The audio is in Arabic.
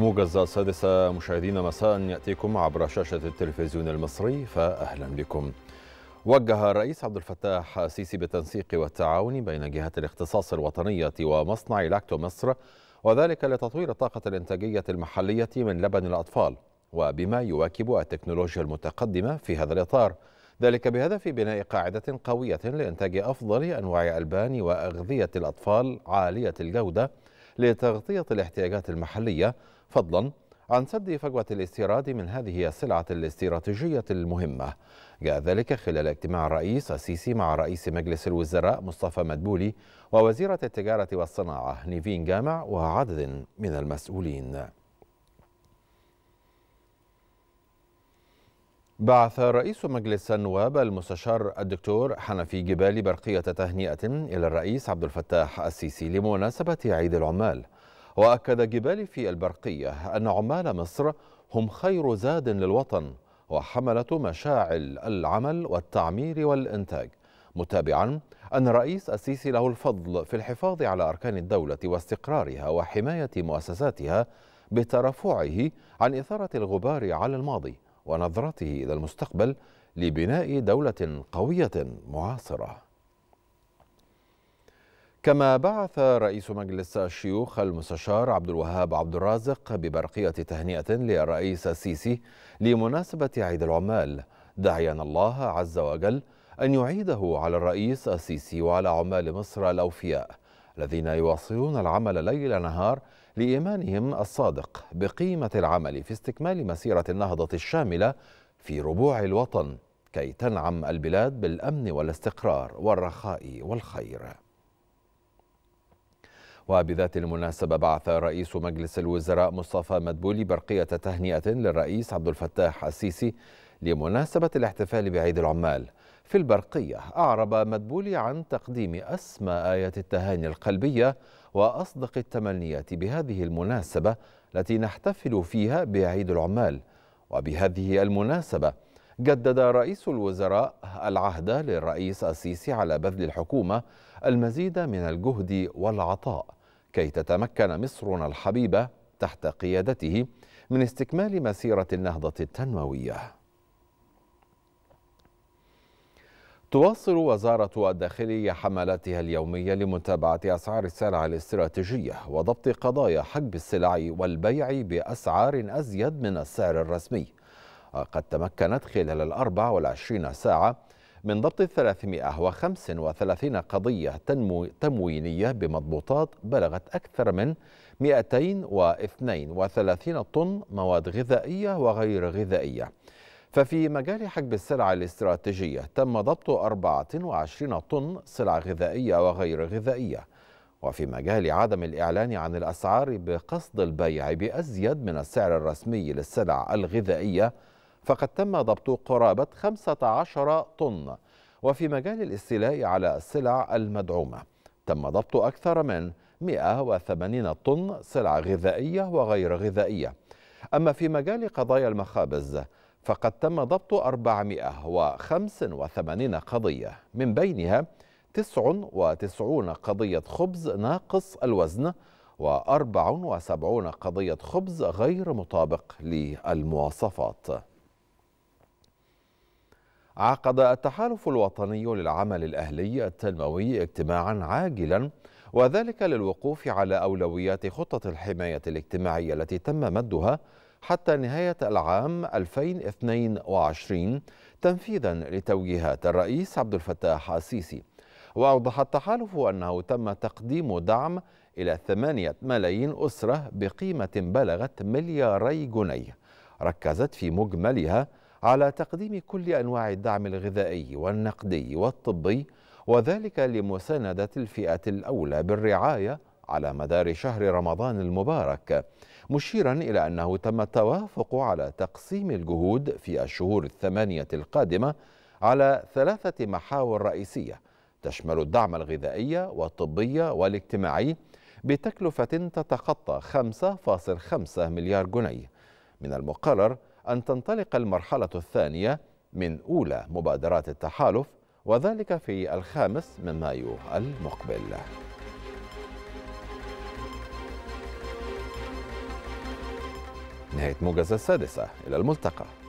موجز السادسة مشاهدينا مساء يأتيكم عبر شاشة التلفزيون المصري فأهلا بكم وجه الرئيس عبد الفتاح السيسي بالتنسيق والتعاون بين جهات الاختصاص الوطنية ومصنع لاكتو مصر وذلك لتطوير الطاقة الإنتاجية المحلية من لبن الأطفال وبما يواكب التكنولوجيا المتقدمة في هذا الإطار ذلك بهدف بناء قاعدة قوية لإنتاج أفضل أنواع ألبان وأغذية الأطفال عالية الجودة لتغطية الاحتياجات المحلية فضلا عن سد فجوة الاستيراد من هذه السلعة الاستراتيجية المهمة جاء ذلك خلال اجتماع الرئيس السيسي مع رئيس مجلس الوزراء مصطفى مدبولي ووزيرة التجارة والصناعة نيفين جامع وعدد من المسؤولين بعث رئيس مجلس النواب المستشار الدكتور حنفي جبالي برقية تهنئة إلى الرئيس عبد الفتاح السيسي لمناسبة عيد العمال وأكد جبالي في البرقية أن عمال مصر هم خير زاد للوطن وحملة مشاعل العمل والتعمير والإنتاج متابعا أن الرئيس السيسي له الفضل في الحفاظ على أركان الدولة واستقرارها وحماية مؤسساتها بترفعه عن إثارة الغبار على الماضي ونظرته إلى المستقبل لبناء دولة قوية معاصرة كما بعث رئيس مجلس الشيوخ المستشار عبد الوهاب عبد الرازق ببرقية تهنئة للرئيس السيسي لمناسبة عيد العمال داعيا الله عز وجل أن يعيده على الرئيس السيسي وعلى عمال مصر الأوفياء الذين يواصلون العمل ليل نهار لإيمانهم الصادق بقيمة العمل في استكمال مسيرة النهضة الشاملة في ربوع الوطن كي تنعم البلاد بالأمن والاستقرار والرخاء والخير وبذات المناسبة بعث رئيس مجلس الوزراء مصطفى مدبولي برقية تهنئة للرئيس عبد الفتاح السيسي لمناسبة الاحتفال بعيد العمال في البرقية أعرب مدبولي عن تقديم أسمى آيات التهاني القلبية وأصدق التمنيات بهذه المناسبة التي نحتفل فيها بعيد العمال وبهذه المناسبة جدد رئيس الوزراء العهد للرئيس السيسي على بذل الحكومة المزيد من الجهد والعطاء كي تتمكن مصرنا الحبيبة تحت قيادته من استكمال مسيرة النهضة التنموية تواصل وزارة الداخلية حملاتها اليومية لمتابعة أسعار السلع الاستراتيجية وضبط قضايا حجب السلع والبيع بأسعار أزيد من السعر الرسمي وقد تمكنت خلال الأربع والعشرين ساعة من ضبط 335 قضية تموينية بمضبوطات بلغت أكثر من 232 طن مواد غذائية وغير غذائية ففي مجال حجب السلع الاستراتيجية تم ضبط 24 طن سلع غذائية وغير غذائية وفي مجال عدم الإعلان عن الأسعار بقصد البيع بأزيد من السعر الرسمي للسلع الغذائية فقد تم ضبط قرابة 15 طن وفي مجال الاستيلاء على السلع المدعومة تم ضبط أكثر من 180 طن سلع غذائية وغير غذائية أما في مجال قضايا المخابز فقد تم ضبط 485 قضية من بينها 99 قضية خبز ناقص الوزن و74 قضية خبز غير مطابق للمواصفات عقد التحالف الوطني للعمل الأهلي التنموي اجتماعا عاجلا وذلك للوقوف على أولويات خطة الحماية الاجتماعية التي تم مدها حتى نهاية العام 2022 تنفيذا لتوجيهات الرئيس عبد الفتاح السيسي وأوضح التحالف أنه تم تقديم دعم إلى ثمانية ملايين أسرة بقيمة بلغت ملياري جنيه ركزت في مجملها على تقديم كل أنواع الدعم الغذائي والنقدي والطبي وذلك لمساندة الفئة الأولى بالرعاية على مدار شهر رمضان المبارك مشيرا إلى أنه تم التوافق على تقسيم الجهود في الشهور الثمانية القادمة على ثلاثة محاور رئيسية تشمل الدعم الغذائي والطبي والاجتماعي بتكلفة تتخطى 5.5 مليار جنيه من المقرر أن تنطلق المرحلة الثانية من أولى مبادرات التحالف وذلك في الخامس من مايو المقبل نهاية موجز السادسة إلى الملتقى